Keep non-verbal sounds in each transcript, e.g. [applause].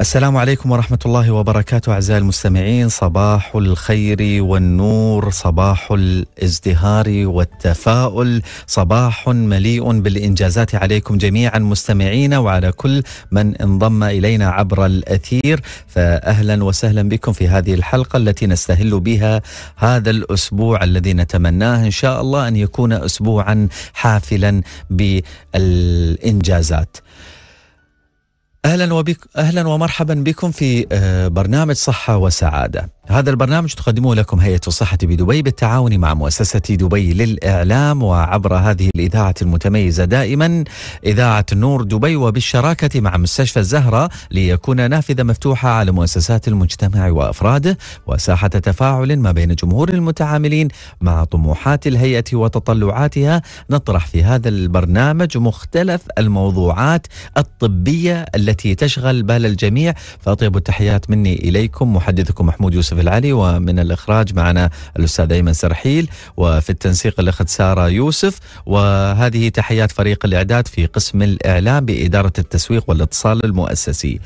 السلام عليكم ورحمة الله وبركاته أعزائي المستمعين صباح الخير والنور صباح الازدهار والتفاؤل صباح مليء بالإنجازات عليكم جميعا مستمعينا وعلى كل من انضم إلينا عبر الأثير فأهلا وسهلا بكم في هذه الحلقة التي نستهل بها هذا الأسبوع الذي نتمناه إن شاء الله أن يكون أسبوعا حافلا بالإنجازات اهلا وبك اهلا ومرحبا بكم في آه، برنامج صحه وسعاده. هذا البرنامج تقدمه لكم هيئة الصحة بدبي بالتعاون مع مؤسسة دبي للإعلام وعبر هذه الإذاعة المتميزة دائما إذاعة نور دبي وبالشراكة مع مستشفى الزهرة ليكون نافذة مفتوحة على مؤسسات المجتمع وأفراده وساحة تفاعل ما بين جمهور المتعاملين مع طموحات الهيئة وتطلعاتها نطرح في هذا البرنامج مختلف الموضوعات الطبية التي تشغل بال الجميع فأطيب التحيات مني إليكم محدثكم محمود يوسف العلي ومن الإخراج معنا الأستاذ أيمن سرحيل وفي التنسيق الأخت سارة يوسف وهذه تحيات فريق الإعداد في قسم الإعلام بإدارة التسويق والاتصال المؤسسي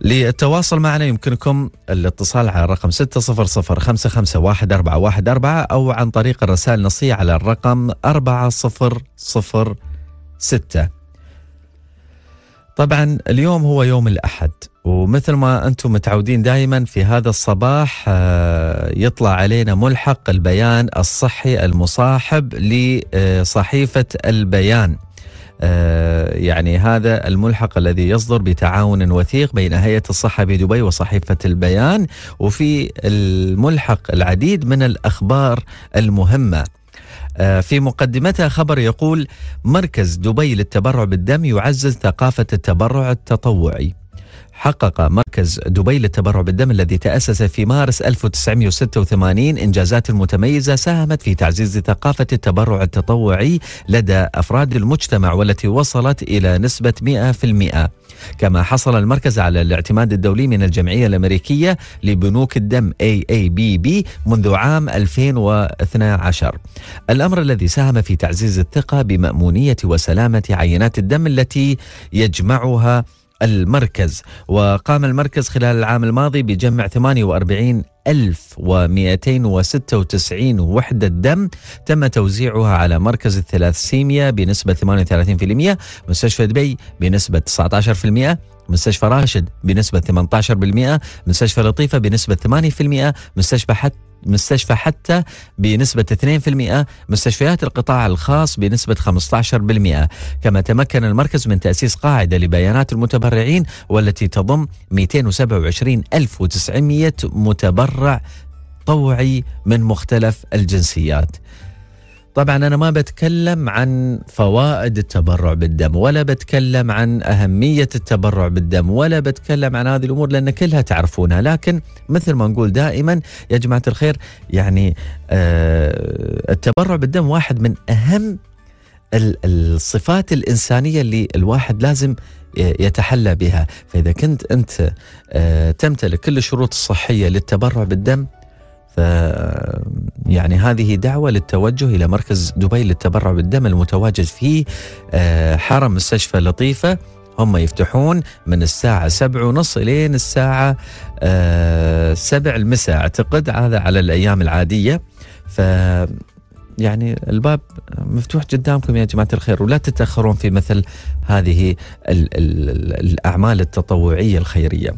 للتواصل معنا يمكنكم الاتصال على الرقم 600 أو عن طريق الرسائل النصية على الرقم 4006 طبعا اليوم هو يوم الأحد ومثل ما أنتم متعودين دائما في هذا الصباح آه، يطلع علينا ملحق البيان الصحي المصاحب لصحيفة البيان آه، يعني هذا الملحق الذي يصدر بتعاون وثيق بين هيئة الصحة بدبي وصحيفة البيان وفي الملحق العديد من الأخبار المهمة آه، في مقدمتها خبر يقول مركز دبي للتبرع بالدم يعزز ثقافة التبرع التطوعي حقق مركز دبي للتبرع بالدم الذي تأسس في مارس 1986 إنجازات متميزة ساهمت في تعزيز ثقافة التبرع التطوعي لدى أفراد المجتمع والتي وصلت إلى نسبة 100% كما حصل المركز على الاعتماد الدولي من الجمعية الأمريكية لبنوك الدم AABB منذ عام 2012 الأمر الذي ساهم في تعزيز الثقة بمأمونية وسلامة عينات الدم التي يجمعها المركز وقام المركز خلال العام الماضي بجمع 48 وتسعين وحدة دم تم توزيعها على مركز الثلاسيميا بنسبة 38%، مستشفى دبي بنسبة 19%، مستشفى راشد بنسبة 18% مستشفى لطيفة بنسبة 8% مستشفى حتى مستشفى حتى بنسبة 2% مستشفيات القطاع الخاص بنسبة 15% كما تمكن المركز من تأسيس قاعدة لبيانات المتبرعين والتي تضم 227900 متبرع طوعي من مختلف الجنسيات طبعا انا ما بتكلم عن فوائد التبرع بالدم ولا بتكلم عن اهميه التبرع بالدم ولا بتكلم عن هذه الامور لان كلها تعرفونها لكن مثل ما نقول دائما يا جماعه الخير يعني آه التبرع بالدم واحد من اهم الصفات الانسانيه اللي الواحد لازم يتحلى بها فاذا كنت انت آه تمتلك كل الشروط الصحيه للتبرع بالدم ف يعني هذه دعوة للتوجه إلى مركز دبي للتبرع بالدم المتواجد في آه، حرم مستشفى لطيفة هم يفتحون من الساعة سبع ونص إلين الساعة آه، سبع المساء أعتقد هذا على الأيام العادية ف يعني الباب مفتوح قدامكم يا جماعة الخير ولا تتأخرون في مثل هذه الأعمال التطوعية الخيرية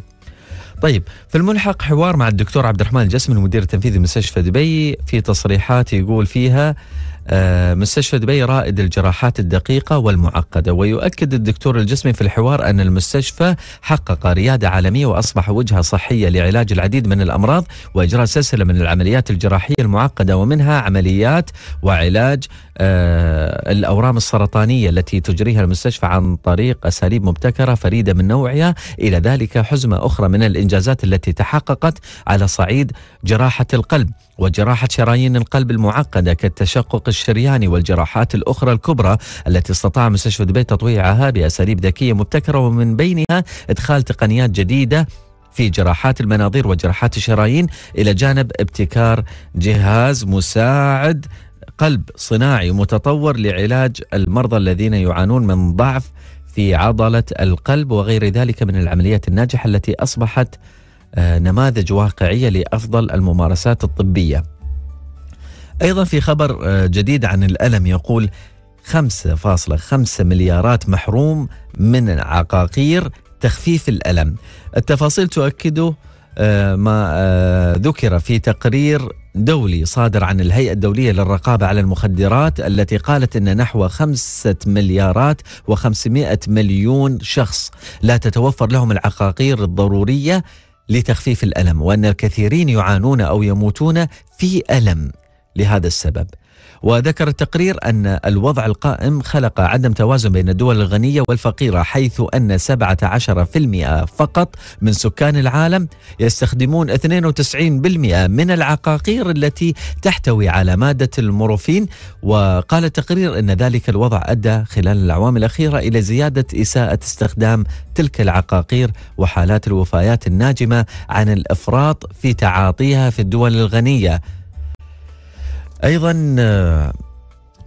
طيب في الملحق حوار مع الدكتور عبد الرحمن الجسم المدير التنفيذي لمستشفى دبي في تصريحات يقول فيها آه، مستشفى دبي رائد الجراحات الدقيقة والمعقدة ويؤكد الدكتور الجسمي في الحوار أن المستشفى حقق ريادة عالمية وأصبح وجهة صحية لعلاج العديد من الأمراض وإجراء سلسلة من العمليات الجراحية المعقدة ومنها عمليات وعلاج آه، الأورام السرطانية التي تجريها المستشفى عن طريق أساليب مبتكرة فريدة من نوعها إلى ذلك حزمة أخرى من الإنجازات التي تحققت على صعيد جراحة القلب وجراحة شرايين القلب المعقدة كالتشقق الشرياني والجراحات الأخرى الكبرى التي استطاع مستشفى دبي تطويعها بأساليب ذكية مبتكرة ومن بينها إدخال تقنيات جديدة في جراحات المناظير وجراحات الشرايين إلى جانب ابتكار جهاز مساعد قلب صناعي متطور لعلاج المرضى الذين يعانون من ضعف في عضلة القلب وغير ذلك من العمليات الناجحة التي أصبحت آه، نماذج واقعية لأفضل الممارسات الطبية أيضا في خبر آه، جديد عن الألم يقول 5.5 مليارات محروم من عقاقير تخفيف الألم التفاصيل تؤكده آه، ما آه، ذكر في تقرير دولي صادر عن الهيئة الدولية للرقابة على المخدرات التي قالت أن نحو خمسة مليارات وخمسمائة مليون شخص لا تتوفر لهم العقاقير الضرورية لتخفيف الألم وأن الكثيرين يعانون أو يموتون في ألم لهذا السبب وذكر التقرير أن الوضع القائم خلق عدم توازن بين الدول الغنية والفقيرة حيث أن 17% فقط من سكان العالم يستخدمون 92% من العقاقير التي تحتوي على مادة المورفين وقال التقرير أن ذلك الوضع أدى خلال الأعوام الأخيرة إلى زيادة إساءة استخدام تلك العقاقير وحالات الوفيات الناجمة عن الإفراط في تعاطيها في الدول الغنية ايضا آه،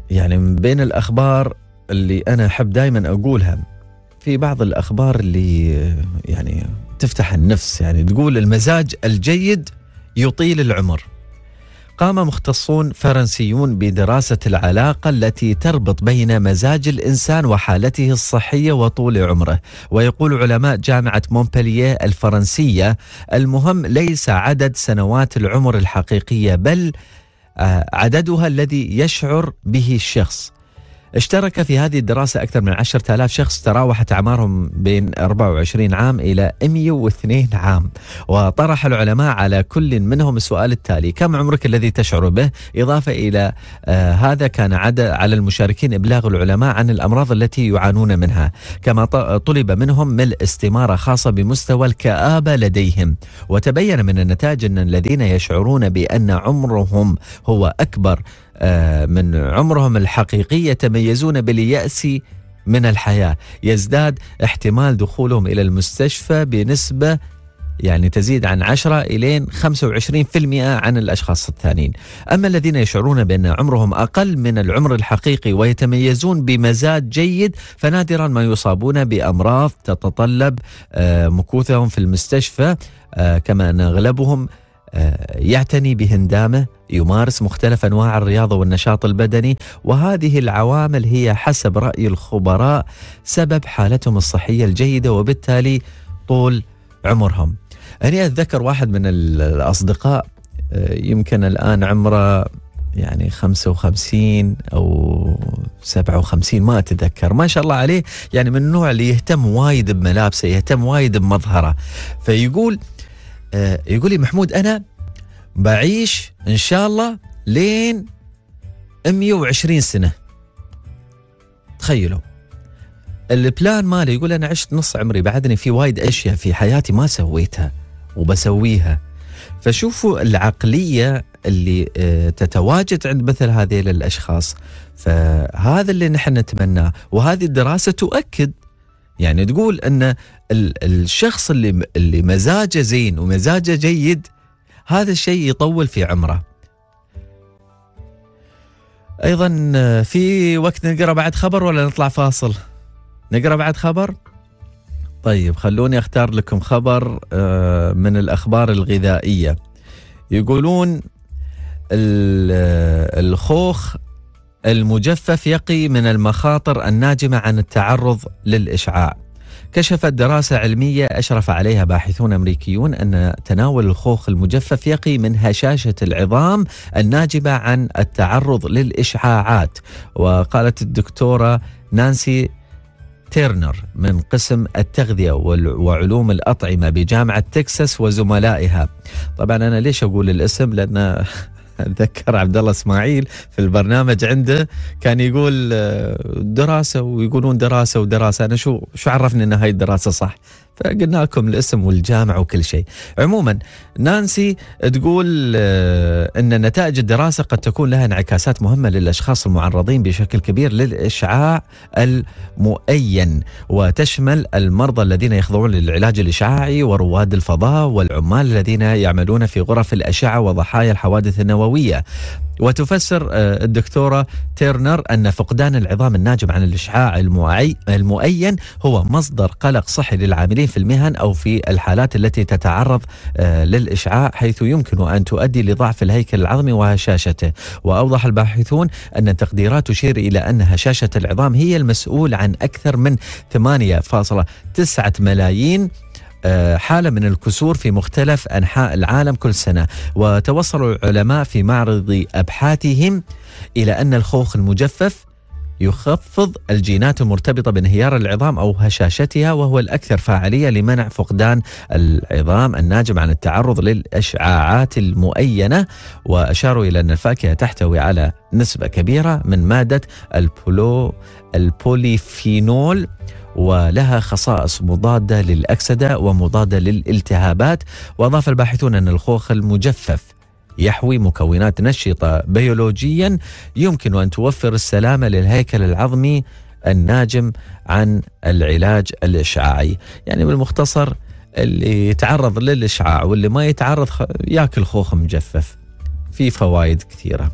يعني من بين الاخبار اللي انا احب دائما اقولها في بعض الاخبار اللي آه، يعني تفتح النفس يعني تقول المزاج الجيد يطيل العمر قام مختصون فرنسيون بدراسة العلاقة التي تربط بين مزاج الإنسان وحالته الصحية وطول عمره ويقول علماء جامعة مونبلييه الفرنسية المهم ليس عدد سنوات العمر الحقيقية بل آه، عددها الذي يشعر به الشخص اشترك في هذه الدراسة أكثر من 10,000 شخص تراوحت أعمارهم بين 24 عام إلى 102 عام وطرح العلماء على كل منهم السؤال التالي كم عمرك الذي تشعر به إضافة إلى آه هذا كان عدا على المشاركين إبلاغ العلماء عن الأمراض التي يعانون منها كما طلب منهم ملء استمارة خاصة بمستوى الكآبة لديهم وتبين من النتائج أن الذين يشعرون بأن عمرهم هو أكبر آه، من عمرهم الحقيقي يتميزون باليأس من الحياة يزداد احتمال دخولهم إلى المستشفى بنسبة يعني تزيد عن 10 إلى 25% عن الأشخاص الثانيين أما الذين يشعرون بأن عمرهم أقل من العمر الحقيقي ويتميزون بمزاد جيد فنادرا ما يصابون بأمراض تتطلب آه، مكوثهم في المستشفى آه، كما أن أغلبهم آه، يعتني بهندامه يمارس مختلف انواع الرياضه والنشاط البدني وهذه العوامل هي حسب راي الخبراء سبب حالتهم الصحيه الجيده وبالتالي طول عمرهم. أنا أتذكر واحد من الأصدقاء آه، يمكن الآن عمره يعني 55 أو 57 ما أتذكر ما شاء الله عليه يعني من النوع اللي يهتم وايد بملابسه يهتم وايد بمظهره فيقول آه، يقول لي محمود انا بعيش ان شاء الله لين 120 سنه تخيلوا البلان مالي يقول انا عشت نص عمري بعدني في وايد اشياء في حياتي ما سويتها وبسويها فشوفوا العقليه اللي آه، تتواجد عند مثل هذه الاشخاص فهذا اللي نحن نتمناه وهذه الدراسه تؤكد يعني تقول ان الشخص اللي اللي مزاجه زين ومزاجه جيد هذا الشيء يطول في عمره ايضا في وقت نقرا بعد خبر ولا نطلع فاصل نقرا بعد خبر طيب خلوني اختار لكم خبر آه، من الاخبار الغذائيه يقولون آه، الخوخ المجفف يقي من المخاطر الناجمة عن التعرض للإشعاع كشفت دراسة علمية أشرف عليها باحثون أمريكيون أن تناول الخوخ المجفف يقي من هشاشة العظام الناجبة عن التعرض للإشعاعات وقالت الدكتورة نانسي تيرنر من قسم التغذية وعلوم الأطعمة بجامعة تكساس وزملائها طبعا أنا ليش أقول الاسم لأن اتذكر عبد الله اسماعيل في البرنامج عنده كان يقول آه، دراسه ويقولون دراسه ودراسه انا شو شو عرفني ان هاي الدراسه صح؟ فقلنا لكم الاسم والجامعه وكل شيء. عموما نانسي تقول آه، ان نتائج الدراسه قد تكون لها انعكاسات مهمه للاشخاص المعرضين بشكل كبير للاشعاع المؤين وتشمل المرضى الذين يخضعون للعلاج الاشعاعي ورواد الفضاء والعمال الذين يعملون في غرف الاشعه وضحايا الحوادث النوويه. وتفسر آه، الدكتورة تيرنر أن فقدان العظام الناجم عن الإشعاع المؤين هو مصدر قلق صحي للعاملين في المهن أو في الحالات التي تتعرض آه، للإشعاع حيث يمكن أن تؤدي لضعف الهيكل العظمي وهشاشته وأوضح الباحثون أن التقديرات تشير إلى أن هشاشة العظام هي المسؤول عن أكثر من 8.9 ملايين آه، حالة من الكسور في مختلف أنحاء العالم كل سنة وتوصل العلماء في معرض أبحاثهم إلى أن الخوخ المجفف يخفض الجينات المرتبطة بانهيار العظام أو هشاشتها وهو الأكثر فاعلية لمنع فقدان العظام الناجم عن التعرض للأشعاعات المؤينة وأشاروا إلى أن الفاكهة تحتوي على نسبة كبيرة من مادة البولو البوليفينول ولها خصائص مضادة للأكسدة ومضادة للالتهابات وأضاف الباحثون أن الخوخ المجفف يحوي مكونات نشطة بيولوجيا يمكن أن توفر السلامة للهيكل العظمي الناجم عن العلاج الإشعاعي يعني بالمختصر اللي يتعرض للإشعاع واللي ما يتعرض ياكل خوخ مجفف في فوائد كثيره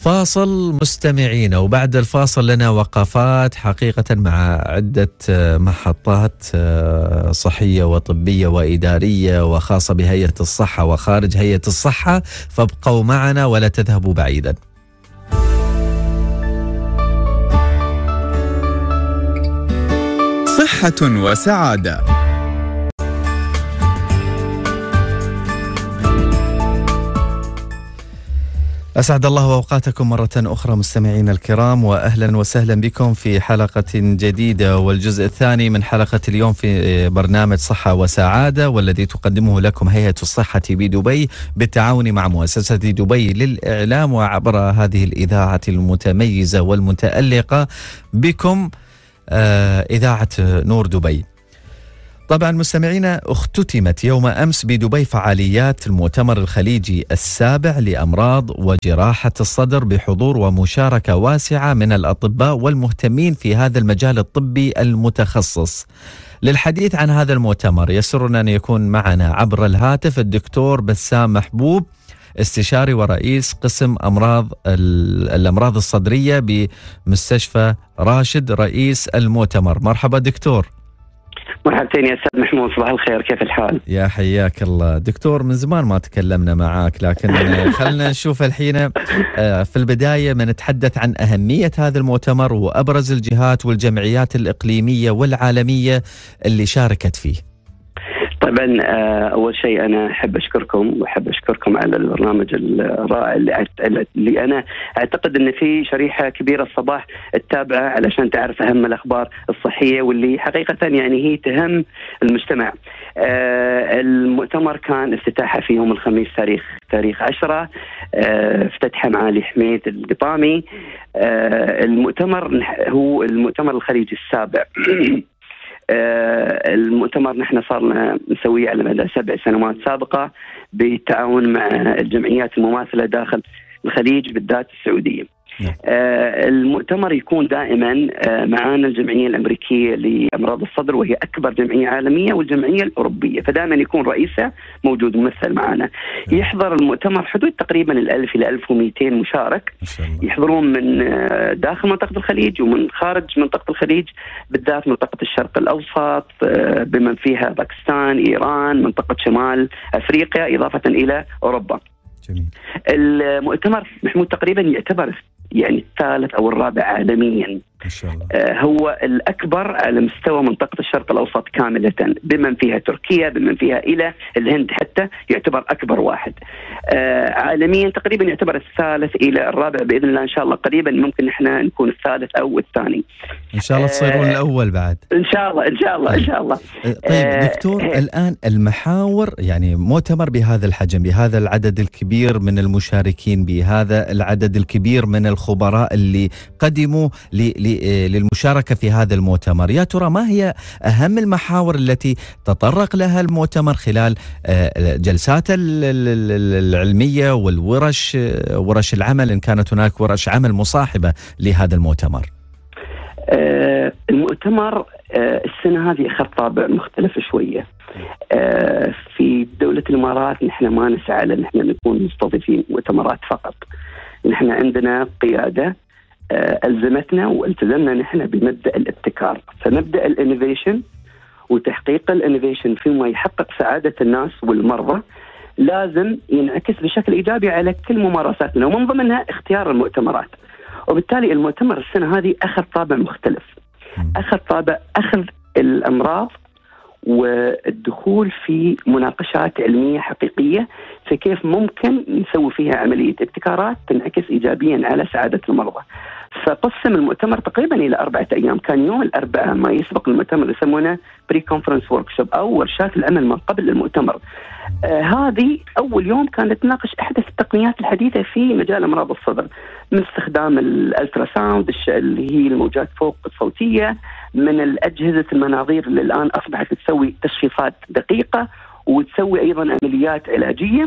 فاصل مستمعينا وبعد الفاصل لنا وقفات حقيقة مع عدة آه، محطات آه، صحية وطبية وإدارية وخاصة بهيئة الصحة وخارج هيئة الصحة فابقوا معنا ولا تذهبوا بعيدا صحة وسعادة أسعد الله أوقاتكم مرة أخرى مستمعينا الكرام وأهلا وسهلا بكم في حلقة جديدة والجزء الثاني من حلقة اليوم في برنامج صحة وسعادة والذي تقدمه لكم هيئة الصحة بدبي بالتعاون مع مؤسسة دبي للإعلام وعبر هذه الإذاعة المتميزة والمتألقة بكم آه، إذاعة نور دبي طبعا مستمعينا اختتمت يوم امس بدبي فعاليات المؤتمر الخليجي السابع لامراض وجراحه الصدر بحضور ومشاركه واسعه من الاطباء والمهتمين في هذا المجال الطبي المتخصص. للحديث عن هذا المؤتمر يسرنا ان يكون معنا عبر الهاتف الدكتور بسام محبوب استشاري ورئيس قسم امراض الامراض الصدريه بمستشفى راشد رئيس المؤتمر. مرحبا دكتور. مرحبتين يا استاذ محمود صباح الخير كيف الحال؟ يا حياك الله دكتور من زمان ما تكلمنا معاك لكن [laughs] خلنا نشوف الحين آه، في البدايه بنتحدث عن اهميه هذا المؤتمر وابرز الجهات والجمعيات الاقليميه والعالميه اللي شاركت فيه. طبعا آه، اول شيء انا احب اشكركم واحب اشكركم على البرنامج الرائع اللي انا اعتقد ان في شريحه كبيره الصباح التابعه علشان تعرف اهم الاخبار الصحيه واللي حقيقه يعني هي تهم المجتمع. آه، المؤتمر كان افتتاحه في يوم الخميس تاريخ تاريخ 10 افتتحه آه، معالي حميد القطامي المؤتمر هو المؤتمر الخليجي السابع [clears throat] آه، المؤتمر نحن صار نسويه على مدى سبع سنوات سابقه بالتعاون مع الجمعيات المماثله داخل الخليج بالذات السعوديه. نعم. آه، المؤتمر يكون دائما آه، معانا الجمعية الأمريكية لأمراض الصدر وهي أكبر جمعية عالمية والجمعية الأوروبية فدائما يكون رئيسها موجود ممثل معانا نعم. يحضر المؤتمر حدود تقريبا الألف إلى 1200 مشارك يحضرون من آه، داخل منطقة الخليج ومن خارج منطقة الخليج بالذات منطقة الشرق الأوسط بمن فيها باكستان إيران منطقة شمال أفريقيا إضافة إلى أوروبا جميل. المؤتمر محمود تقريبا يعتبر يعني الثالث او الرابع عالميا شاء الله. آه، هو الأكبر على مستوى منطقة الشرق الأوسط كاملة بمن فيها تركيا بمن فيها إلى الهند حتى يعتبر أكبر واحد آه، عالميا تقريبا يعتبر الثالث إلى الرابع بإذن الله إن شاء الله قريبا ممكن إحنا نكون الثالث أو الثاني إن شاء الله تصيرون آه الأول بعد إن شاء الله إن شاء الله إن شاء الله طيب, آه، طيب، دكتور آه الآن المحاور يعني مؤتمر بهذا الحجم بهذا العدد الكبير من المشاركين بهذا العدد الكبير من الخبراء اللي قدموا ل آه، للمشاركه في هذا المؤتمر، يا ترى ما هي اهم المحاور التي تطرق لها المؤتمر خلال آه، جلساته العلميه والورش آه، ورش العمل ان كانت هناك ورش عمل مصاحبه لهذا المؤتمر؟ المؤتمر السنة هذه أخذ طابع مختلف شوية في دولة الإمارات نحن ما نسعى لأن نحن نكون مستضيفين مؤتمرات فقط نحن عندنا قيادة آه، ألزمتنا والتزمنا نحن بمبدأ الابتكار فمبدأ الانوفيشن وتحقيق الانوفيشن فيما يحقق سعادة الناس والمرضى لازم ينعكس بشكل إيجابي على كل ممارساتنا ومن ضمنها اختيار المؤتمرات وبالتالي المؤتمر السنة هذه أخذ طابع مختلف أخذ طابع أخذ الأمراض والدخول في مناقشات علمية حقيقية فكيف ممكن نسوي فيها عملية ابتكارات تنعكس إيجابيا على سعادة المرضى فقسم المؤتمر تقريبا الى اربعه ايام، كان يوم الاربعاء ما يسبق المؤتمر يسمونه بري كونفرنس ورك او ورشات العمل ما قبل المؤتمر. آه هذه اول يوم كانت تناقش احدث التقنيات الحديثه في مجال امراض الصدر من استخدام الالترا ساوند اللي هي الموجات فوق الصوتيه من الاجهزه المناظير اللي الان اصبحت تسوي تشخيصات دقيقه وتسوي ايضا عمليات علاجيه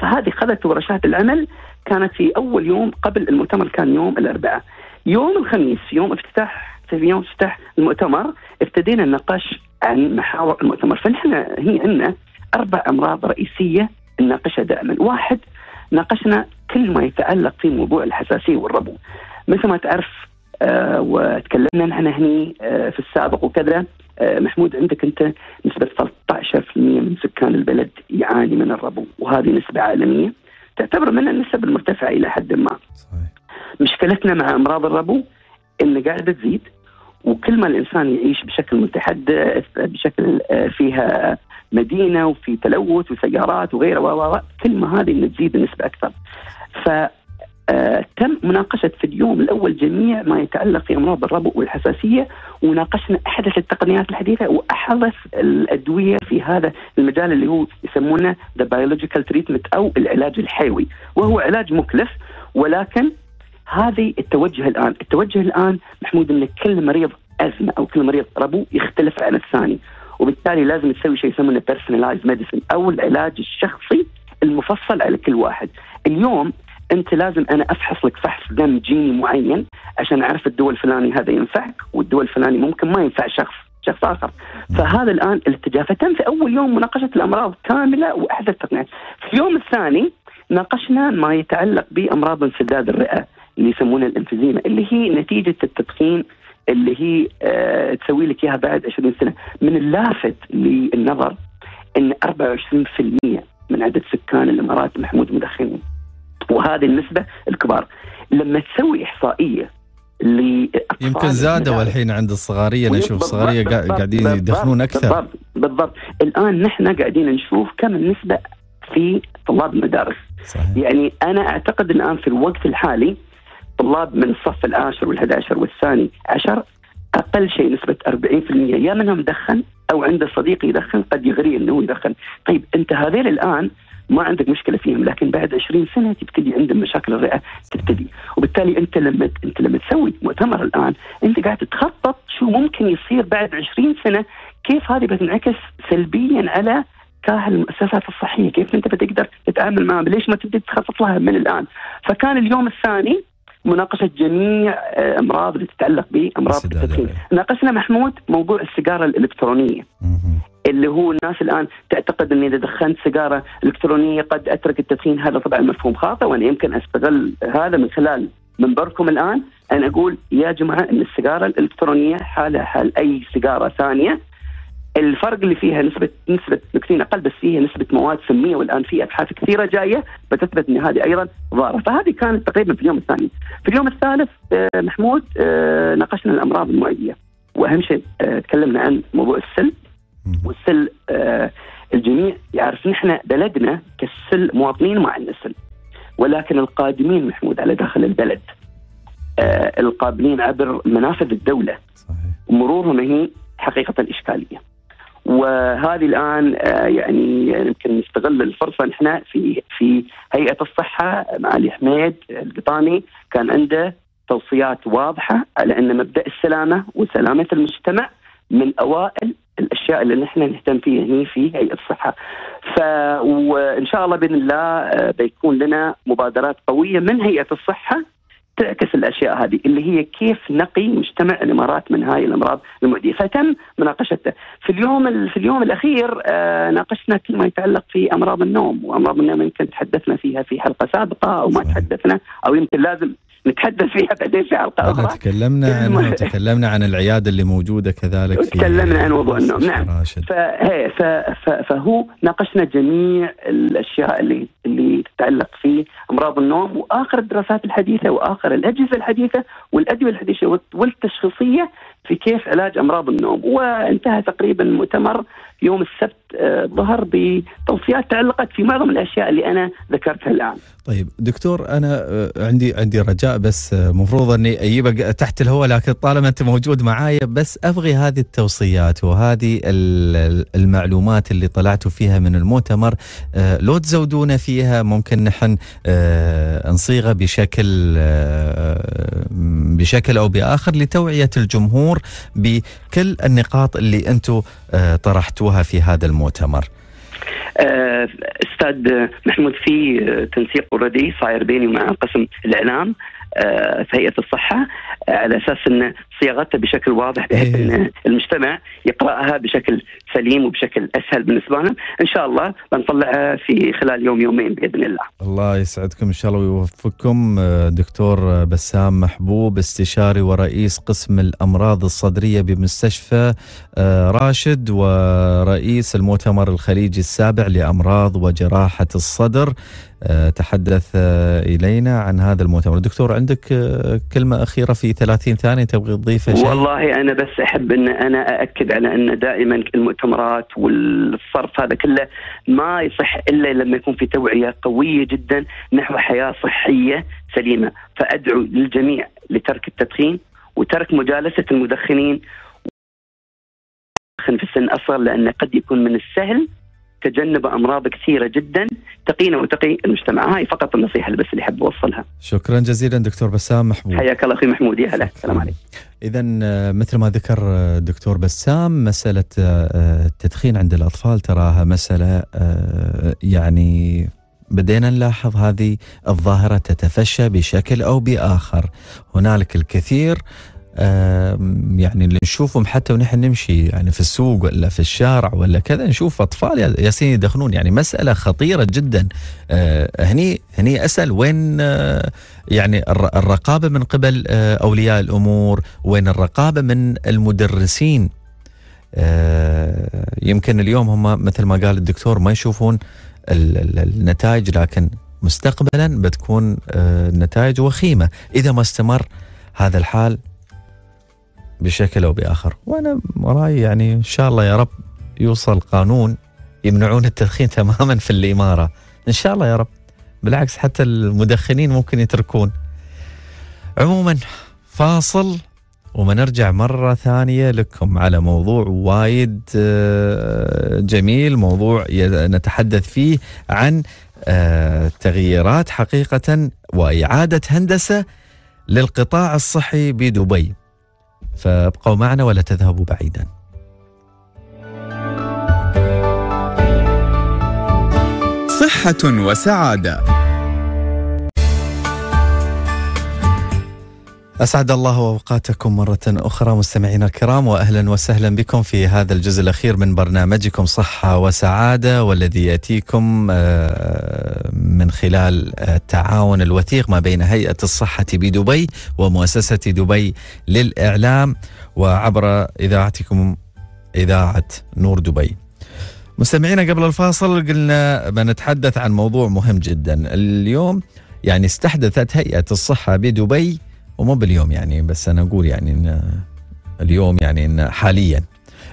فهذه خذت ورشات العمل كانت في اول يوم قبل المؤتمر كان يوم الاربعاء يوم الخميس يوم افتتاح في يوم افتتاح المؤتمر ابتدينا النقاش عن محاور المؤتمر فنحن هي عندنا اربع امراض رئيسيه نناقشها دائما واحد ناقشنا كل ما يتعلق في موضوع الحساسيه والربو مثل ما تعرف آه وتكلمنا نحن هني آه في السابق وكذا آه محمود عندك انت نسبه 13% من سكان البلد يعاني من الربو وهذه نسبه عالميه تعتبر من النسب المرتفعه الى حد ما. صحيح. مشكلتنا مع امراض الربو ان قاعده تزيد وكل ما الانسان يعيش بشكل متحدث بشكل آه، فيها مدينه وفي تلوث وسيارات وغيره و كل ما هذه تزيد النسبه اكثر. ف آه تم مناقشة في اليوم الأول جميع ما يتعلق في أمراض الربو والحساسية وناقشنا أحدث التقنيات الحديثة وأحدث الأدوية في هذا المجال اللي هو يسمونه ذا بيولوجيكال تريتمنت أو العلاج الحيوي وهو علاج مكلف ولكن هذه التوجه الآن التوجه الآن محمود أن كل مريض أزمة أو كل مريض ربو يختلف عن الثاني وبالتالي لازم تسوي شيء يسمونه Personalized Medicine أو العلاج الشخصي المفصل على كل واحد اليوم انت لازم انا افحص لك فحص دم جيني معين عشان اعرف الدول الفلاني هذا ينفع والدول الفلاني ممكن ما ينفع شخص شخص اخر فهذا الان الاتجاه فتم في اول يوم مناقشه الامراض كامله واحدث التقنيات في اليوم الثاني ناقشنا ما يتعلق بامراض انسداد الرئه اللي يسمونها الانفزيما اللي هي نتيجه التدخين اللي هي أه تسوي لك اياها بعد 20 سنه من اللافت للنظر ان 24% من عدد سكان الامارات محمود مدخنين وهذه النسبه الكبار لما تسوي احصائيه يمكن زادوا الحين عند الصغاريه نشوف الصغاريه قاعدين يدخنون اكثر بالضبط بالضبط الان نحن قاعدين نشوف كم النسبه في طلاب المدارس صحيح. يعني انا اعتقد الان في الوقت الحالي طلاب من الصف العاشر وال11 والثاني عشر اقل شيء نسبه 40% يا منهم دخن او عنده صديق يدخن قد يغري انه يدخن طيب انت هذيل الان ما عندك مشكله فيهم لكن بعد 20 سنه تبتدي عندهم مشاكل الرئه تبتدي وبالتالي انت لما انت لما تسوي مؤتمر الان انت قاعد تخطط شو ممكن يصير بعد 20 سنه كيف هذه بتنعكس سلبيا على كاهل المؤسسات الصحيه كيف انت بتقدر تتعامل معها ليش ما تبدي تخطط لها من الان فكان اليوم الثاني مناقشة جميع آه، أمراض اللي تتعلق بأمراض التدخين ناقشنا محمود موضوع السيجارة الإلكترونية اللي هو الناس الان تعتقد اني اذا دخنت سيجاره الكترونيه قد اترك التدخين هذا طبعا مفهوم خاطئ وانا يمكن استغل هذا من خلال منبركم الان ان اقول يا جماعه ان السيجاره الالكترونيه حالها حال اي سيجاره ثانيه الفرق اللي فيها نسبة نسبة نكتين أقل بس فيها نسبة مواد سمية والآن في أبحاث كثيرة جاية بتثبت أن هذه أيضا ضارة فهذه كانت تقريبا في اليوم الثاني في اليوم الثالث آه، محمود آه، ناقشنا الأمراض المعدية وأهم شيء آه، تكلمنا عن موضوع السل السل آه، الجميع يعرف نحن بلدنا كالسل مواطنين مع النسل ولكن القادمين محمود على داخل البلد آه، القابلين عبر منافذ الدوله مرورهم هي حقيقه اشكاليه وهذه الان آه، يعني يمكن نستغل الفرصه نحن في في هيئه الصحه مع علي حميد القطامي كان عنده توصيات واضحه على ان مبدا السلامه وسلامه المجتمع من اوائل الاشياء اللي نحن نهتم فيها هني في هيئه الصحه ف وان شاء الله باذن الله آه، بيكون لنا مبادرات قويه من هيئه الصحه تعكس الاشياء هذه اللي هي كيف نقي مجتمع الامارات من هاي الامراض المعديه فتم مناقشته. في اليوم في اليوم الاخير آه ناقشنا كل ما يتعلق في امراض النوم، وامراض النوم يمكن تحدثنا فيها في حلقه سابقه او ما تحدثنا او يمكن لازم نتحدث فيها بعدين في حلقه اخرى تكلمنا عن تكلمنا عن العياده اللي موجوده كذلك في تكلمنا عن موضوع النوم نعم فهي فهو ناقشنا جميع الاشياء اللي اللي تتعلق في امراض النوم واخر الدراسات الحديثه واخر الاجهزه الحديثه والادويه الحديثه والتشخيصيه في كيف علاج امراض النوم وانتهى تقريبا مؤتمر يوم السبت آه، ظهر بتوصيات تعلقت في معظم الاشياء اللي انا ذكرتها الان. طيب دكتور انا آه، عندي عندي رجاء بس المفروض آه، اني اجيبك تحت الهواء لكن طالما انت موجود معايا بس ابغي هذه التوصيات وهذه المعلومات اللي طلعتوا فيها من المؤتمر لو تزودونا فيها ممكن نحن نصيغها بشكل بشكل او باخر لتوعيه الجمهور بكل النقاط اللي انتم طرحتوها تتبعوها في هذا المؤتمر؟ آه، استاذ محمود في تنسيق اوريدي صاير بيني ومع قسم الاعلام آه، في هيئه الصحه على اساس ان صياغتها بشكل واضح بحيث إيه. ان المجتمع يقراها بشكل سليم وبشكل اسهل بالنسبه لهم، ان شاء الله بنطلعها في خلال يوم يومين باذن الله. الله يسعدكم ان شاء الله ويوفقكم دكتور بسام محبوب استشاري ورئيس قسم الامراض الصدريه بمستشفى آه، راشد ورئيس المؤتمر الخليجي السابع لامراض وجراحه الصدر. آه، تحدث آه، إلينا عن هذا المؤتمر دكتور عندك كلمة أخيرة في 30 ثانية تبغي تضيفه شيء؟ والله انا بس احب ان انا ااكد على ان دائما المؤتمرات والصرف هذا كله ما يصح الا لما يكون في توعيه قويه جدا نحو حياه صحيه سليمه، فادعو للجميع لترك التدخين وترك مجالسه المدخنين في السن اصغر لانه قد يكون من السهل تجنب امراض كثيره جدا تقينا وتقي المجتمع هاي فقط النصيحه بس اللي حاب اوصلها شكرا جزيلا دكتور بسام محمود حياك الله اخي محمود يا هلا السلام عليكم اذا آه، مثل ما ذكر آه، دكتور بسام مساله آه، التدخين عند الاطفال تراها مساله يعني بدينا نلاحظ هذه الظاهره تتفشى بشكل او باخر هنالك الكثير يعني اللي نشوفهم حتى ونحن نمشي يعني في السوق ولا في الشارع ولا كذا نشوف اطفال ياسين يدخنون يعني مساله خطيره جدا آه، هني هني اسال وين آه، يعني الرقابه من قبل آه، اولياء الامور وين الرقابه من المدرسين يمكن اليوم هم مثل ما قال الدكتور ما يشوفون النتائج لكن مستقبلا بتكون النتائج وخيمه اذا ما استمر هذا الحال بشكل او باخر وانا وراي يعني ان شاء الله يا رب يوصل قانون يمنعون التدخين [laughs] تماما في الاماره ان شاء الله يا رب بالعكس حتى المدخنين ممكن يتركون عموما فاصل ومنرجع مرة ثانية لكم على موضوع وايد آه، جميل موضوع نتحدث فيه عن آه، تغييرات حقيقة وإعادة هندسة للقطاع الصحي بدبي فابقوا معنا ولا تذهبوا بعيدا صحة وسعادة أسعد الله أوقاتكم مرة أخرى مستمعينا الكرام وأهلا وسهلا بكم في هذا الجزء الأخير من برنامجكم صحة وسعادة والذي يأتيكم آه، من خلال آه، التعاون الوثيق ما بين هيئة الصحة بدبي ومؤسسة دبي للإعلام وعبر إذاعتكم إذاعة نور دبي مستمعينا قبل الفاصل قلنا بنتحدث عن موضوع مهم جدا اليوم يعني استحدثت هيئة الصحة بدبي ومو باليوم يعني بس انا اقول يعني ان اليوم يعني ان حاليا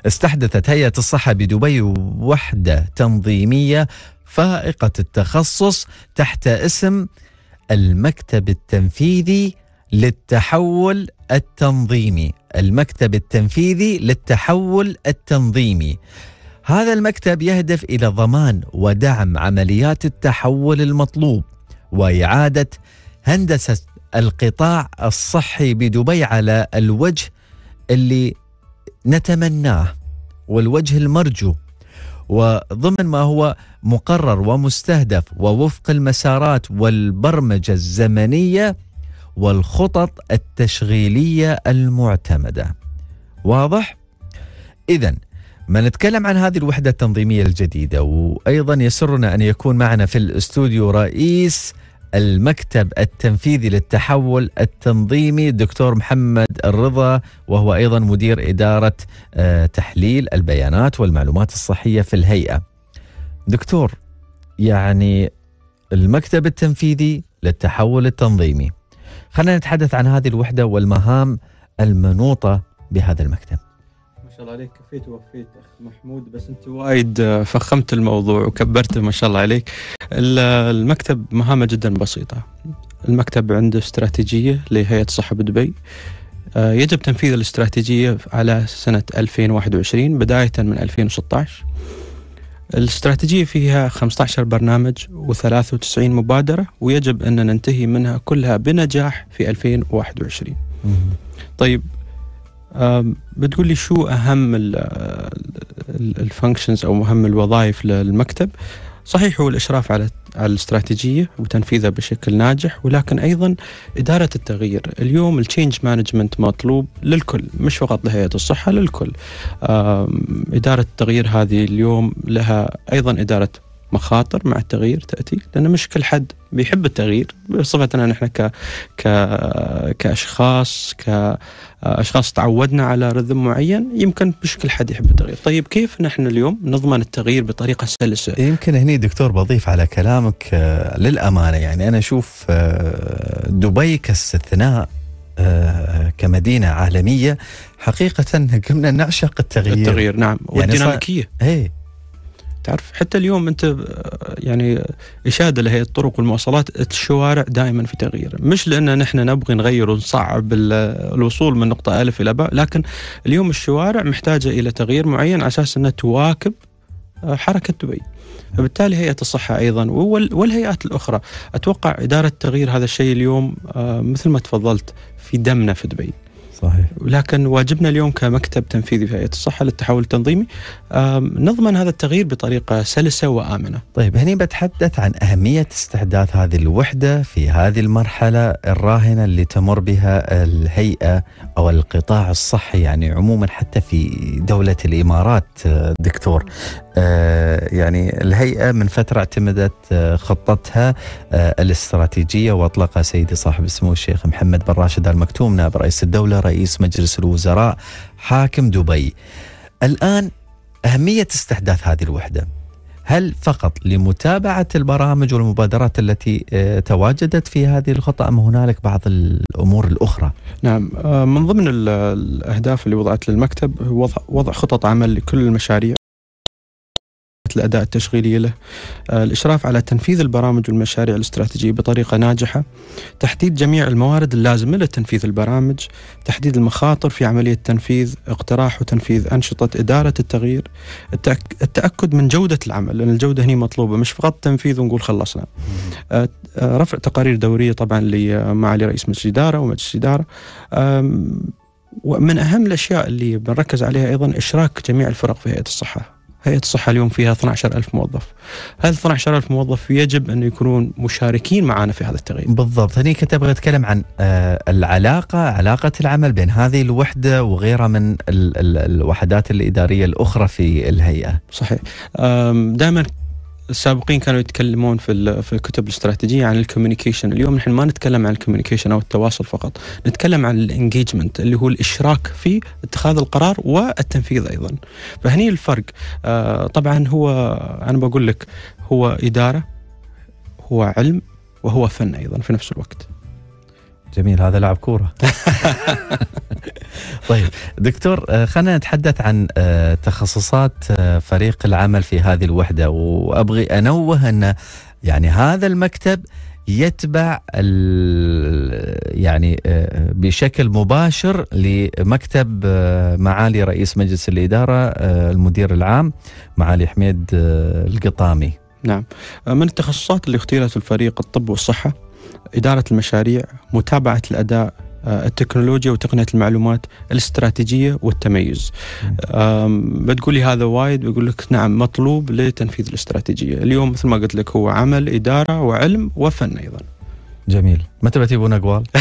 استحدثت هيئه الصحه بدبي وحده تنظيميه فائقه التخصص تحت اسم المكتب التنفيذي للتحول التنظيمي المكتب التنفيذي للتحول التنظيمي هذا المكتب يهدف الى ضمان ودعم عمليات التحول المطلوب واعاده هندسه القطاع الصحي بدبي على الوجه اللي نتمناه والوجه المرجو وضمن ما هو مقرر ومستهدف ووفق المسارات والبرمجه الزمنيه والخطط التشغيليه المعتمده. واضح؟ اذا ما نتكلم عن هذه الوحده التنظيميه الجديده وايضا يسرنا ان يكون معنا في الاستوديو رئيس المكتب التنفيذي للتحول التنظيمي دكتور محمد الرضا وهو أيضا مدير إدارة آه، تحليل البيانات والمعلومات الصحية في الهيئة دكتور يعني المكتب التنفيذي للتحول التنظيمي خلينا نتحدث عن هذه الوحدة والمهام المنوطة بهذا المكتب شاء الله عليك كفيت ووفيت اخ محمود بس انت وايد آه، فخمت الموضوع وكبرته ما شاء الله عليك المكتب مهامه جدا بسيطه المكتب عنده استراتيجيه لهيئه صحه دبي آه، يجب تنفيذ الاستراتيجيه على سنه 2021 بدايه من 2016 الاستراتيجية فيها 15 برنامج و93 مبادرة ويجب أن ننتهي منها كلها بنجاح في 2021 طيب بتقول لي شو اهم الفانكشنز او اهم الوظائف للمكتب صحيح هو الاشراف على على الاستراتيجيه وتنفيذها بشكل ناجح ولكن ايضا اداره التغيير، اليوم التشينج مانجمنت مطلوب للكل مش فقط لهيئه الصحه للكل. اداره التغيير هذه اليوم لها ايضا اداره مخاطر مع التغيير تاتي لان مش كل حد بيحب التغيير بصفتنا نحن ك ك كاشخاص كاشخاص تعودنا على رذم معين يمكن مش كل حد يحب التغيير، طيب كيف نحن اليوم نضمن التغيير بطريقه سلسه؟ إيه، يمكن هني دكتور بضيف على كلامك آه، للامانه يعني انا اشوف آه، دبي كاستثناء آه، كمدينة عالمية حقيقة قمنا نعشق التغيير التغيير نعم يعني والديناميكية يعني تعرف حتى اليوم انت آه، يعني اشاده لهيئه الطرق والمواصلات الشوارع دائما في تغيير، مش لان نحن نبغي نغير ونصعب الوصول من نقطه الف الى باء، لكن اليوم الشوارع محتاجه الى تغيير معين على اساس انها تواكب آه، حركه دبي. فبالتالي هيئه الصحه ايضا والهيئات الاخرى، اتوقع اداره تغيير هذا الشيء اليوم آه، مثل ما تفضلت في دمنا في دبي. صحيح لكن واجبنا اليوم كمكتب تنفيذي في هيئه الصحه للتحول التنظيمي نضمن هذا التغيير بطريقه سلسه وامنه. طيب هني بتحدث عن اهميه استحداث هذه الوحده في هذه المرحله الراهنه اللي تمر بها الهيئه او القطاع الصحي يعني عموما حتى في دوله الامارات دكتور آه، يعني الهيئة من فترة اعتمدت آه، خطتها آه، الاستراتيجية واطلقها سيدي صاحب السمو الشيخ محمد بن راشد آل مكتوم نائب رئيس الدولة رئيس مجلس الوزراء حاكم دبي الآن أهمية استحداث هذه الوحدة هل فقط لمتابعة البرامج والمبادرات التي تواجدت في هذه الخطة أم هنالك بعض الأمور الأخرى؟ نعم من ضمن الأهداف اللي وضعت للمكتب هو وضع خطط عمل لكل المشاريع الأداء التشغيلي له آه، الإشراف على تنفيذ البرامج والمشاريع الاستراتيجية بطريقة ناجحة تحديد جميع الموارد اللازمة لتنفيذ البرامج تحديد المخاطر في عملية تنفيذ اقتراح وتنفيذ أنشطة إدارة التغيير التأكد من جودة العمل لأن الجودة هنا مطلوبة مش فقط تنفيذ ونقول خلصنا آه، آه، رفع تقارير دورية طبعا لمعالي رئيس مجلس الإدارة ومجلس الإدارة ومن اهم الاشياء اللي بنركز عليها ايضا اشراك جميع الفرق في هيئه الصحه هيئة الصحة اليوم فيها 12000 موظف هل 12000 موظف يجب أن يكونون مشاركين معنا في هذا التغيير بالضبط هني كنت أبغى أتكلم عن آه، العلاقة علاقة العمل بين هذه الوحدة وغيرها من الوحدات الإدارية الأخرى في الهيئة صحيح دائما السابقين كانوا يتكلمون في في الكتب الاستراتيجيه عن الكوميونيكيشن، اليوم نحن ما نتكلم عن الكوميونيكيشن او التواصل فقط، نتكلم عن الانجيجمنت اللي هو الاشراك في اتخاذ القرار والتنفيذ ايضا. فهني الفرق آه طبعا هو انا بقول لك هو اداره هو علم وهو فن ايضا في نفس الوقت. جميل هذا لاعب كوره [laughs] طيب دكتور آه، خلينا نتحدث عن آه، تخصصات آه، فريق العمل في هذه الوحده وابغي انوه ان يعني هذا المكتب يتبع يعني بشكل مباشر لمكتب معالي رئيس مجلس الاداره المدير العام معالي حميد القطامي نعم من التخصصات اللي اختيرت الفريق الطب والصحه إدارة المشاريع متابعة الأداء آه، التكنولوجيا وتقنية المعلومات الاستراتيجية والتميز بتقولي هذا وايد بقول لك نعم مطلوب لتنفيذ الاستراتيجية اليوم مثل ما قلت لك هو عمل إدارة وعلم وفن أيضا جميل متى بتجيبون أقوال؟ [laughs]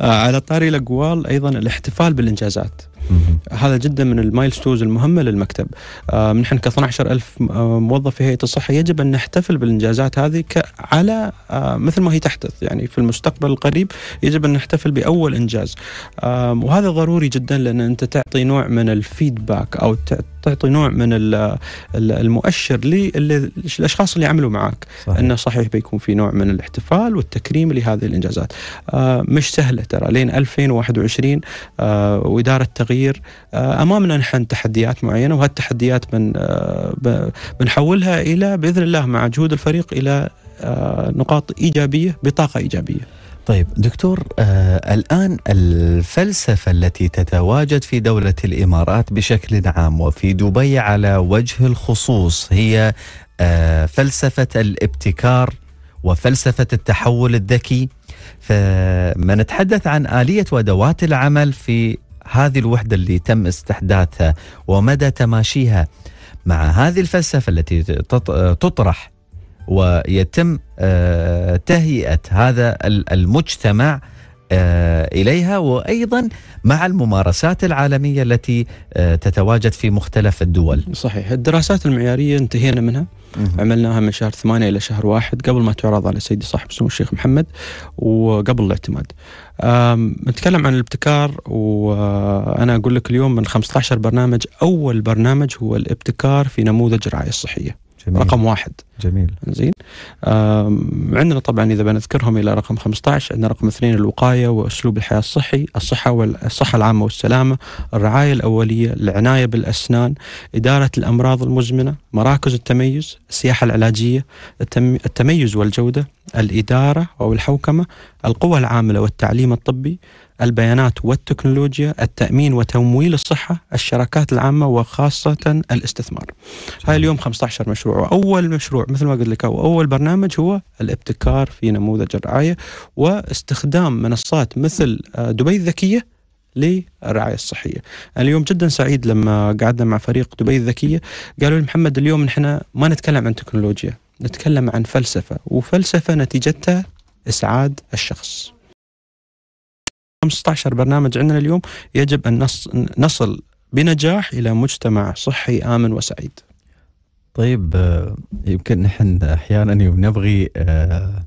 آه، على طاري الأقوال أيضا الاحتفال بالإنجازات هذا جدا من المايلستوز المهمه للمكتب نحن ك 12000 موظف في هيئه الصحه يجب ان نحتفل بالانجازات هذه على آه، مثل ما هي تحدث يعني في المستقبل القريب يجب ان نحتفل باول انجاز وهذا ضروري جدا لان انت تعطي نوع من الفيدباك او تعطي نوع من المؤشر للاشخاص اللي عملوا معك صحيح. انه صحيح بيكون في نوع من الاحتفال والتكريم لهذه الانجازات آه، مش سهله ترى لين 2021 آه، واداره التغيير آه، امامنا نحن تحديات معينه وهالتحديات من بنحولها الى باذن الله مع جهود الفريق الى نقاط ايجابيه بطاقه ايجابيه طيب دكتور آه الان الفلسفه التي تتواجد في دوله الامارات بشكل عام وفي دبي على وجه الخصوص هي آه فلسفه الابتكار وفلسفه التحول الذكي فما نتحدث عن اليه وادوات العمل في هذه الوحده اللي تم استحداثها ومدى تماشيها مع هذه الفلسفه التي تطرح ويتم آه، تهيئه هذا المجتمع آه، اليها وايضا مع الممارسات العالميه التي آه، تتواجد في مختلف الدول. صحيح، الدراسات المعياريه انتهينا منها عملناها من شهر ثمانية إلى شهر واحد قبل ما تعرض على سيدي صاحب سمو الشيخ محمد وقبل الاعتماد نتكلم عن الابتكار وأنا أقول لك اليوم من 15 برنامج أول برنامج هو الابتكار في نموذج الرعاية الصحية جميل. رقم واحد جميل زين عندنا طبعا اذا بنذكرهم الى رقم 15 عندنا رقم اثنين الوقايه واسلوب الحياه الصحي، الصحه والصحه العامه والسلامه، الرعايه الاوليه، العنايه بالاسنان، اداره الامراض المزمنه، مراكز التميز، السياحه العلاجيه، التميز والجوده، الاداره او الحوكمه، القوى العامله والتعليم الطبي، البيانات والتكنولوجيا التأمين وتمويل الصحة الشراكات العامة وخاصة الاستثمار هاي اليوم 15 مشروع وأول مشروع مثل ما قلت لك أول برنامج هو الابتكار في نموذج الرعاية واستخدام منصات مثل آه، دبي الذكية للرعايه الصحيه. انا اليوم جدا سعيد لما قعدنا مع فريق دبي الذكيه قالوا لي محمد اليوم نحن ما نتكلم عن تكنولوجيا، نتكلم عن فلسفه، وفلسفه نتيجتها اسعاد الشخص. 15 برنامج عندنا اليوم يجب أن نصل بنجاح إلى مجتمع صحي آمن وسعيد طيب آه، يمكن نحن أحيانا نبغي آه،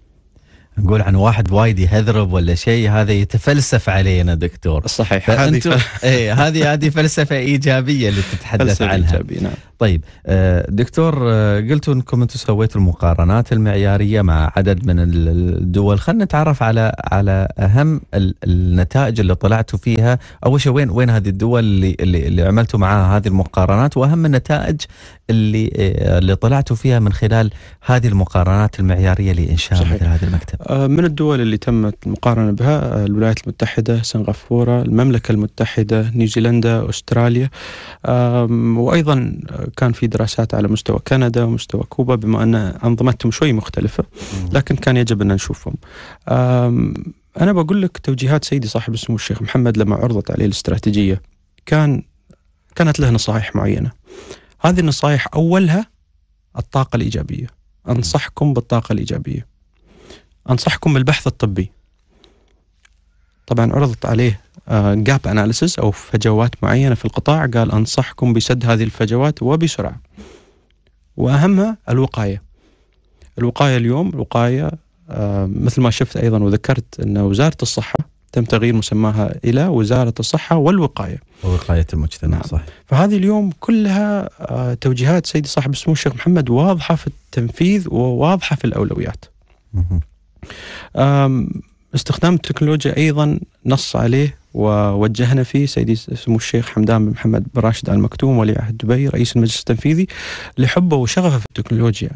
نقول عن واحد وايد يهذرب ولا شيء هذا يتفلسف علينا دكتور صحيح هذه [laughs] اي هذه هذه فلسفه ايجابيه اللي تتحدث عنها إيجابية نعم. طيب آه، دكتور آه، قلتوا انكم انتم سويتوا المقارنات المعياريه مع عدد من الدول خلينا نتعرف على على اهم النتائج اللي طلعتوا فيها اول شيء وين وين هذه الدول اللي اللي, اللي عملتوا معها هذه المقارنات واهم النتائج اللي آه، اللي طلعتوا فيها من خلال هذه المقارنات المعياريه لانشاء مثل هذا المكتب آه، من الدول اللي تمت المقارنة بها آه، الولايات المتحدة سنغافورة المملكة المتحدة نيوزيلندا أستراليا وأيضا آه، كان في دراسات على مستوى كندا ومستوى كوبا بما أن أنظمتهم شوي مختلفة لكن كان يجب أن نشوفهم أنا بقول لك توجيهات سيدي صاحب السمو الشيخ محمد لما عرضت عليه الاستراتيجية كان كانت له نصائح معينة هذه النصائح أولها الطاقة الإيجابية أنصحكم بالطاقة الإيجابية أنصحكم بالبحث الطبي طبعا عرضت عليه جاب آه، اناليسيس أو فجوات معينة في القطاع قال أنصحكم بسد هذه الفجوات وبسرعة وأهمها الوقاية الوقاية اليوم الوقاية آه، مثل ما شفت أيضا وذكرت أن وزارة الصحة تم تغيير مسماها إلى وزارة الصحة والوقاية ووقاية المجتمع نعم. صحيح فهذه اليوم كلها آه، توجيهات سيدي صاحب السمو الشيخ محمد واضحة في التنفيذ وواضحة في الأولويات استخدام التكنولوجيا ايضا نص عليه ووجهنا فيه سيدي سمو الشيخ حمدان بن محمد بن راشد ال مكتوم ولي عهد دبي رئيس المجلس التنفيذي لحبه وشغفه في التكنولوجيا.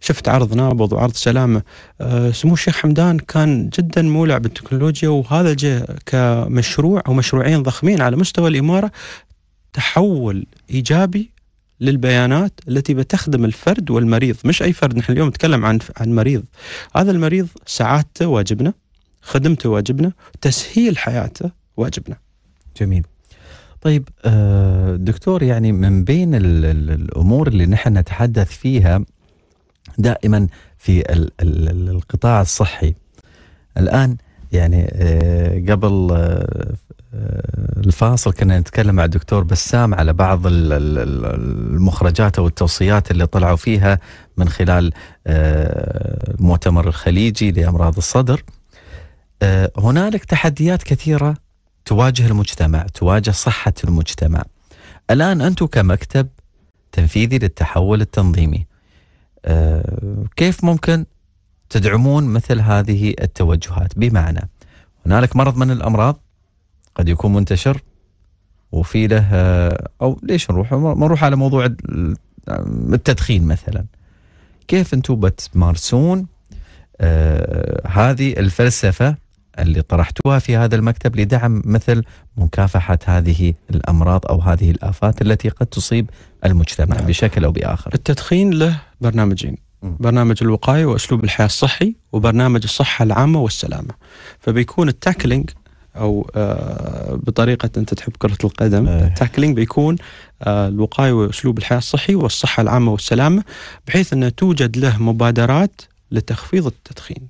شفت عرض نابض وعرض سلامه أه، سمو الشيخ حمدان كان جدا مولع بالتكنولوجيا وهذا جاء كمشروع او مشروعين ضخمين على مستوى الاماره تحول ايجابي للبيانات التي بتخدم الفرد والمريض مش أي فرد نحن اليوم نتكلم عن عن مريض هذا المريض سعادته واجبنا خدمته واجبنا تسهيل حياته واجبنا جميل طيب آه، دكتور يعني من بين الامور اللي نحن نتحدث فيها دائما في القطاع الصحي الان يعني آه، قبل آه، آه، الفاصل كنا نتكلم مع الدكتور بسام على بعض المخرجات او التوصيات اللي طلعوا فيها من خلال المؤتمر آه، الخليجي لامراض الصدر. آه، هنالك تحديات كثيره تواجه المجتمع، تواجه صحه المجتمع. الان انتم كمكتب تنفيذي للتحول التنظيمي كيف ممكن تدعمون مثل هذه التوجهات؟ بمعنى هنالك مرض من الامراض قد يكون منتشر وفي له آه، او ليش نروح ما نروح على موضوع آه، التدخين مثلا كيف انتم بتمارسون آه هذه الفلسفه اللي طرحتوها في هذا المكتب لدعم مثل مكافحه هذه الامراض او هذه الافات التي قد تصيب المجتمع نعم. بشكل او باخر. التدخين له برنامجين، برنامج الوقايه واسلوب الحياه الصحي وبرنامج الصحه العامه والسلامه. فبيكون التاكلينج او آه، بطريقه انت تحب كره القدم إيه. التاكلينج بيكون آه، الوقايه واسلوب الحياه الصحي والصحه العامه والسلامه بحيث انه توجد له مبادرات لتخفيض التدخين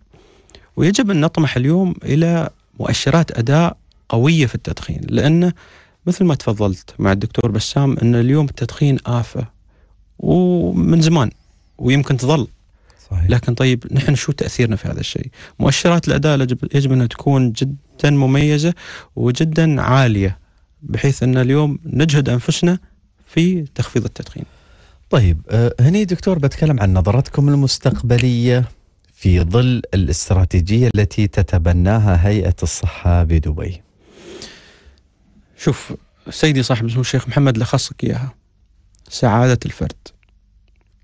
ويجب ان نطمح اليوم الى مؤشرات اداء قويه في التدخين لانه مثل ما تفضلت مع الدكتور بسام ان اليوم التدخين افه ومن زمان ويمكن تظل صحيح. لكن طيب نحن شو تاثيرنا في هذا الشيء؟ مؤشرات الاداء يجب انها تكون جدا جدا مميزة وجدا عالية بحيث أن اليوم نجهد أنفسنا في تخفيض التدخين طيب آه، هني دكتور بتكلم عن نظرتكم المستقبلية في ظل الاستراتيجية التي تتبناها هيئة الصحة بدبي شوف سيدي صاحب اسمه الشيخ محمد لخصك إياها سعادة الفرد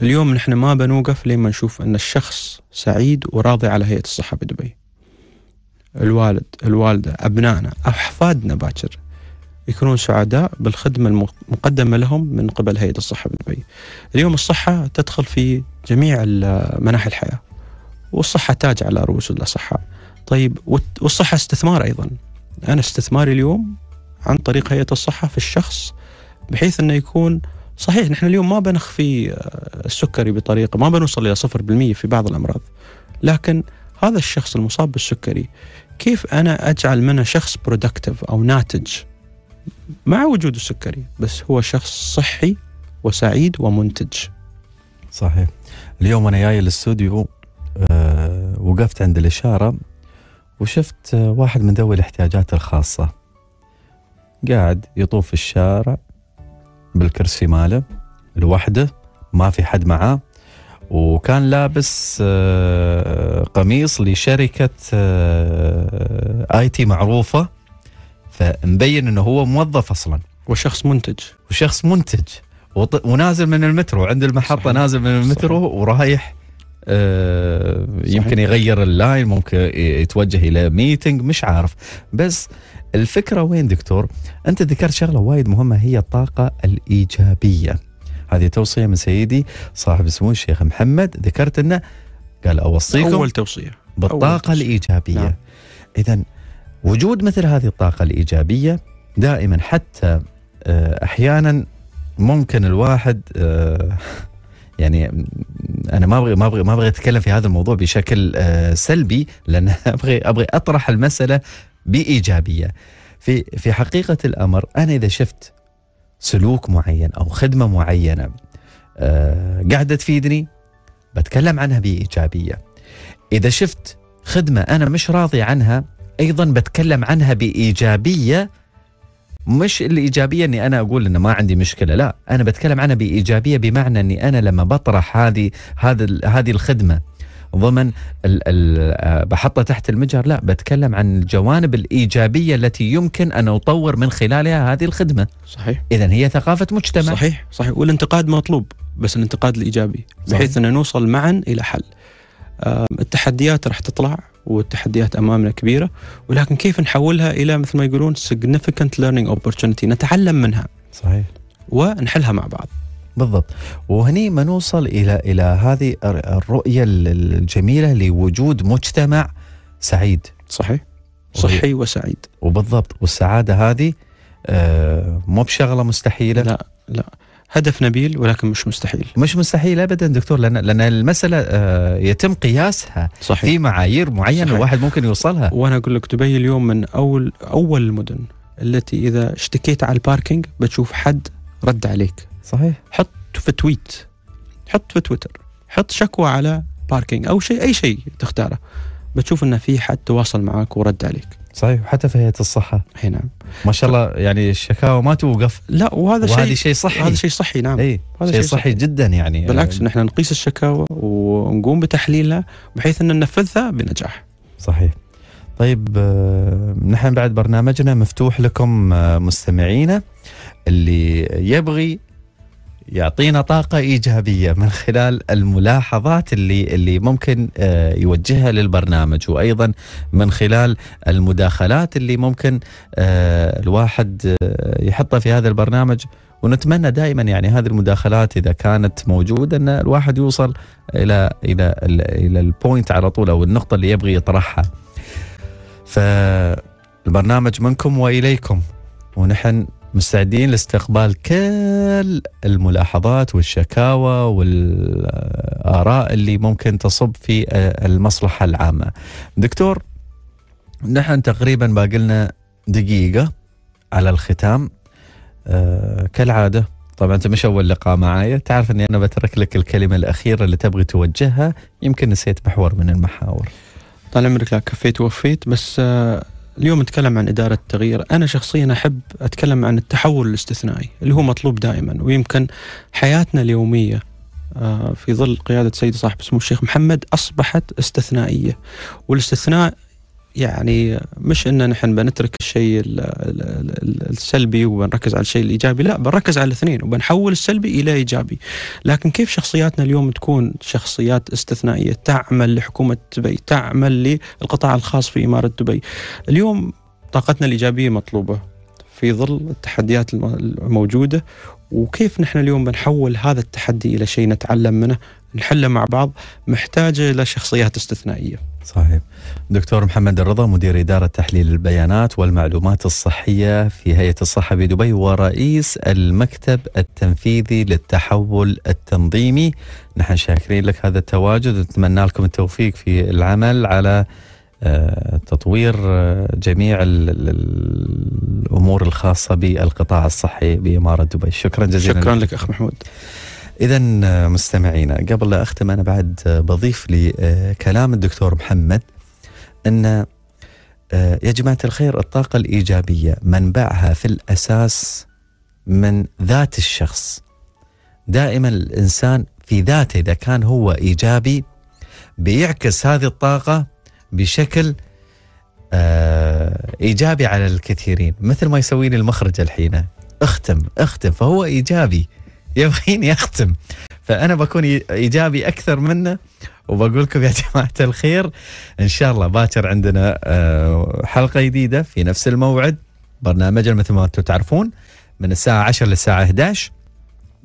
اليوم نحن ما بنوقف لما نشوف أن الشخص سعيد وراضي على هيئة الصحة بدبي الوالد الوالدة أبنائنا أحفادنا باكر يكونون سعداء بالخدمة المقدمة لهم من قبل هيئة الصحة بدبي اليوم الصحة تدخل في جميع مناحي الحياة والصحة تاج على رؤوس الأصحاء طيب والصحة استثمار أيضا أنا استثماري اليوم عن طريق هيئة الصحة في الشخص بحيث أنه يكون صحيح نحن اليوم ما بنخفي آه، السكري بطريقة ما بنوصل إلى 0% في بعض الأمراض لكن هذا الشخص المصاب بالسكري كيف أنا أجعل منه شخص برودكتيف أو ناتج مع وجود السكري بس هو شخص صحي وسعيد ومنتج صحيح اليوم أنا جاي الاستوديو أه وقفت عند الإشارة وشفت واحد من ذوي الاحتياجات الخاصة قاعد يطوف الشارع بالكرسي ماله لوحده ما في حد معاه وكان لابس آه، قميص لشركه آه، اي تي معروفه فمبين انه هو موظف اصلا وشخص منتج وشخص منتج ونازل من المترو عند المحطه صحيح. نازل من المترو صحيح. ورايح آه، صحيح. يمكن يغير اللاين ممكن يتوجه الى ميتنج مش عارف بس الفكره وين دكتور انت ذكرت شغله وايد مهمه هي الطاقه الايجابيه هذه توصية من سيدي صاحب سمو الشيخ محمد ذكرت أنه قال أوصيكم أول توصية بالطاقة أول توصية. الإيجابية نعم. إذا وجود مثل هذه الطاقة الإيجابية دائما حتى آه، أحيانا ممكن الواحد آه، [laughs] يعني انا ما ابغي ما ابغي ما ابغي اتكلم في هذا الموضوع بشكل آه، سلبي لان [laughs] ابغي ابغي اطرح المساله بايجابيه في في حقيقه الامر انا اذا شفت سلوك معين او خدمه معينه آه، قاعده تفيدني بتكلم عنها بايجابيه اذا شفت خدمه انا مش راضي عنها ايضا بتكلم عنها بايجابيه مش الايجابيه اني انا اقول انه ما عندي مشكله لا انا بتكلم عنها بايجابيه بمعنى اني انا لما بطرح هذه هذا هذه الخدمه ضمن آه، بحطه تحت المجهر لا بتكلم عن الجوانب الإيجابية التي يمكن أن أطور من خلالها هذه الخدمة صحيح إذا هي ثقافة مجتمع صحيح صحيح والانتقاد مطلوب بس الانتقاد الإيجابي صحيح. بحيث أن نوصل معا إلى حل آه، التحديات راح تطلع والتحديات امامنا كبيره ولكن كيف نحولها الى مثل ما يقولون significant learning opportunity نتعلم منها صحيح ونحلها مع بعض بالضبط وهني ما نوصل الى الى هذه الرؤيه الجميله لوجود مجتمع سعيد صحيح صحي وسعيد وبالضبط والسعاده هذه آه، مو بشغله مستحيله لا لا هدف نبيل ولكن مش مستحيل مش مستحيل ابدا دكتور لان لان المساله آه، يتم قياسها صحيح. في معايير معينه الواحد ممكن يوصلها وانا اقول لك دبي اليوم من اول اول المدن التي اذا اشتكيت على الباركينج بتشوف حد رد عليك صحيح حط في تويت حط في تويتر حط شكوى على باركينج او شيء اي شيء تختاره بتشوف انه في حد تواصل معك ورد عليك صحيح حتى في هيئه الصحه اي نعم ما شاء الله يعني الشكاوى ما توقف لا وهذا شيء وهذا شيء صحي هذا شيء صحي نعم اي شيء, شيء صحي, صحي جدا يعني بالعكس نحن نقيس الشكاوى ونقوم بتحليلها بحيث ان ننفذها بنجاح صحيح طيب آه، نحن بعد برنامجنا مفتوح لكم آه، مستمعينا اللي يبغي يعطينا طاقة إيجابية من خلال الملاحظات اللي اللي ممكن آه، يوجهها للبرنامج وأيضا من خلال المداخلات اللي ممكن آه، الواحد آه، يحطها في هذا البرنامج ونتمنى دائما يعني هذه المداخلات اذا كانت موجوده ان الواحد يوصل الى الى الى البوينت على طول او النقطه اللي يبغي يطرحها. فالبرنامج منكم واليكم ونحن مستعدين لاستقبال كل الملاحظات والشكاوى والآراء اللي ممكن تصب في المصلحة العامة دكتور نحن تقريبا باقي لنا دقيقة على الختام آه، كالعادة طبعا انت مش اول لقاء معايا تعرف اني انا بترك لك الكلمه الاخيره اللي تبغي توجهها يمكن نسيت محور من المحاور طال عمرك لا كفيت ووفيت بس آه، اليوم نتكلم عن إدارة التغيير أنا شخصيا أحب أتكلم عن التحول الاستثنائي اللي هو مطلوب دائما ويمكن حياتنا اليومية آه، في ظل قيادة سيدي صاحب سمو الشيخ محمد أصبحت استثنائية والاستثناء يعني مش ان نحن بنترك الشيء السلبي وبنركز على الشيء الايجابي لا بنركز على الاثنين وبنحول السلبي الى ايجابي لكن كيف شخصياتنا اليوم تكون شخصيات استثنائيه تعمل لحكومه دبي تعمل للقطاع الخاص في اماره دبي اليوم طاقتنا الايجابيه مطلوبه في ظل التحديات الموجوده وكيف نحن اليوم بنحول هذا التحدي الى شيء نتعلم منه نحله مع بعض محتاجه الى شخصيات استثنائيه صحيح دكتور محمد الرضا مدير إدارة تحليل البيانات والمعلومات الصحية في هيئة الصحة بدبي ورئيس المكتب التنفيذي للتحول التنظيمي نحن شاكرين لك هذا التواجد ونتمنى لكم التوفيق في العمل على آه، تطوير آه، جميع الأمور الخاصة بالقطاع الصحي بإمارة دبي شكرا جزيلا شكرا لك أخ محمود إذا آه، مستمعينا قبل لا أختم أنا بعد آه، بضيف لكلام آه، الدكتور محمد أن يا جماعة الخير الطاقة الإيجابية منبعها في الأساس من ذات الشخص دائما الإنسان في ذاته إذا كان هو إيجابي بيعكس هذه الطاقة بشكل إيجابي على الكثيرين مثل ما يسوي لي المخرج الحين أختم أختم فهو إيجابي يبغيني اختم فانا بكون ايجابي اكثر منه وبقول لكم يا [laughs] جماعه الخير ان شاء الله باكر عندنا آه، حلقه جديده في نفس الموعد برنامجنا مثل ما انتم تعرفون من الساعه 10 للساعه 11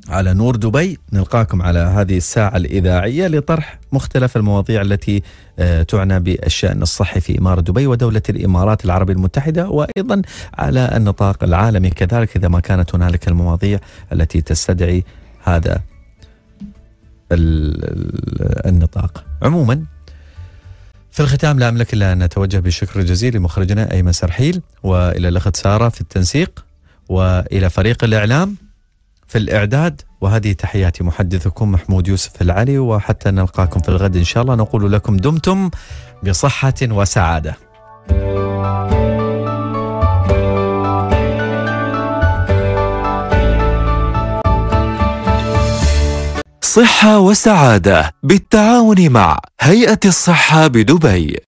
على نور دبي نلقاكم على هذه الساعة الإذاعية لطرح مختلف المواضيع التي آه، تعنى بالشأن الصحي في إمارة دبي ودولة الإمارات العربية المتحدة وأيضا على النطاق العالمي كذلك إذا ما كانت هنالك المواضيع التي تستدعي هذا النطاق عموما في الختام لا أملك إلا أن أتوجه بالشكر الجزيل لمخرجنا أيمن سرحيل وإلى الأخت سارة في التنسيق وإلى فريق الإعلام في الإعداد وهذه تحياتي محدثكم محمود يوسف العلي وحتى نلقاكم في الغد إن شاء الله نقول لكم دمتم بصحة وسعادة صحة وسعادة بالتعاون مع هيئة الصحة بدبي